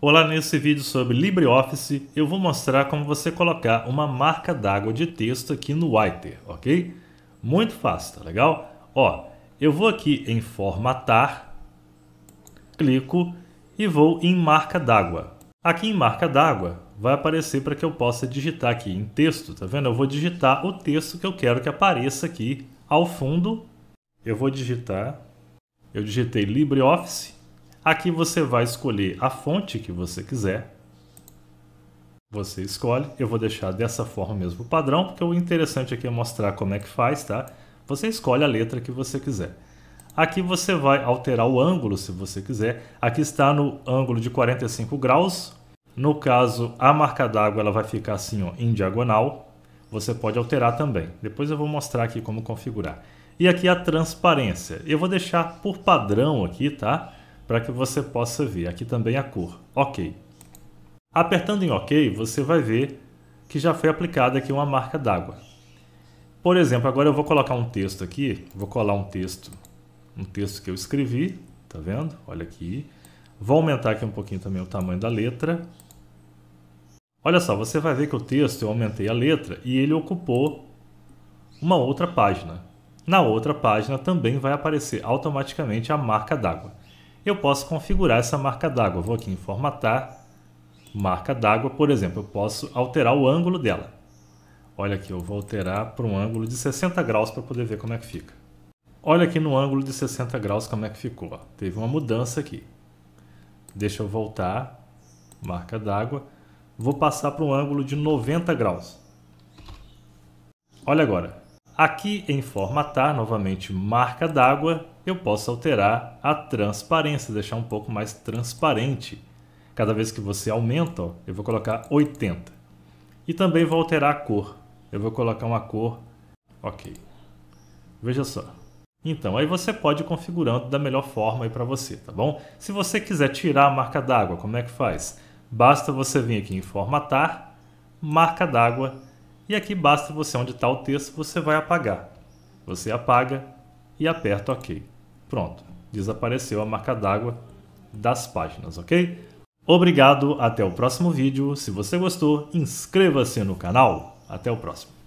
Olá, nesse vídeo sobre LibreOffice eu vou mostrar como você colocar uma marca d'água de texto aqui no Writer, ok? Muito fácil, tá legal? Ó, eu vou aqui em formatar, clico e vou em marca d'água. Aqui em marca d'água vai aparecer para que eu possa digitar aqui em texto, tá vendo? Eu vou digitar o texto que eu quero que apareça aqui ao fundo. Eu vou digitar, eu digitei LibreOffice Aqui você vai escolher a fonte que você quiser. Você escolhe. Eu vou deixar dessa forma mesmo o padrão, porque o interessante aqui é mostrar como é que faz, tá? Você escolhe a letra que você quiser. Aqui você vai alterar o ângulo, se você quiser. Aqui está no ângulo de 45 graus. No caso, a marca d'água ela vai ficar assim, ó, em diagonal. Você pode alterar também. Depois eu vou mostrar aqui como configurar. E aqui a transparência. Eu vou deixar por padrão aqui, tá? para que você possa ver aqui também a cor. OK. Apertando em OK, você vai ver que já foi aplicada aqui uma marca d'água. Por exemplo, agora eu vou colocar um texto aqui, vou colar um texto, um texto que eu escrevi, tá vendo? Olha aqui. Vou aumentar aqui um pouquinho também o tamanho da letra. Olha só, você vai ver que o texto eu aumentei a letra e ele ocupou uma outra página. Na outra página também vai aparecer automaticamente a marca d'água eu posso configurar essa marca d'água. Vou aqui em formatar, marca d'água, por exemplo, eu posso alterar o ângulo dela. Olha aqui, eu vou alterar para um ângulo de 60 graus para poder ver como é que fica. Olha aqui no ângulo de 60 graus como é que ficou. Ó. Teve uma mudança aqui. Deixa eu voltar, marca d'água. Vou passar para um ângulo de 90 graus. Olha agora, Aqui em formatar, novamente marca d'água, eu posso alterar a transparência, deixar um pouco mais transparente. Cada vez que você aumenta, ó, eu vou colocar 80. E também vou alterar a cor. Eu vou colocar uma cor, ok. Veja só. Então, aí você pode ir configurando da melhor forma aí para você, tá bom? Se você quiser tirar a marca d'água, como é que faz? Basta você vir aqui em formatar, marca d'água e aqui basta você onde está o texto, você vai apagar. Você apaga e aperta OK. Pronto, desapareceu a marca d'água das páginas, ok? Obrigado, até o próximo vídeo. Se você gostou, inscreva-se no canal. Até o próximo.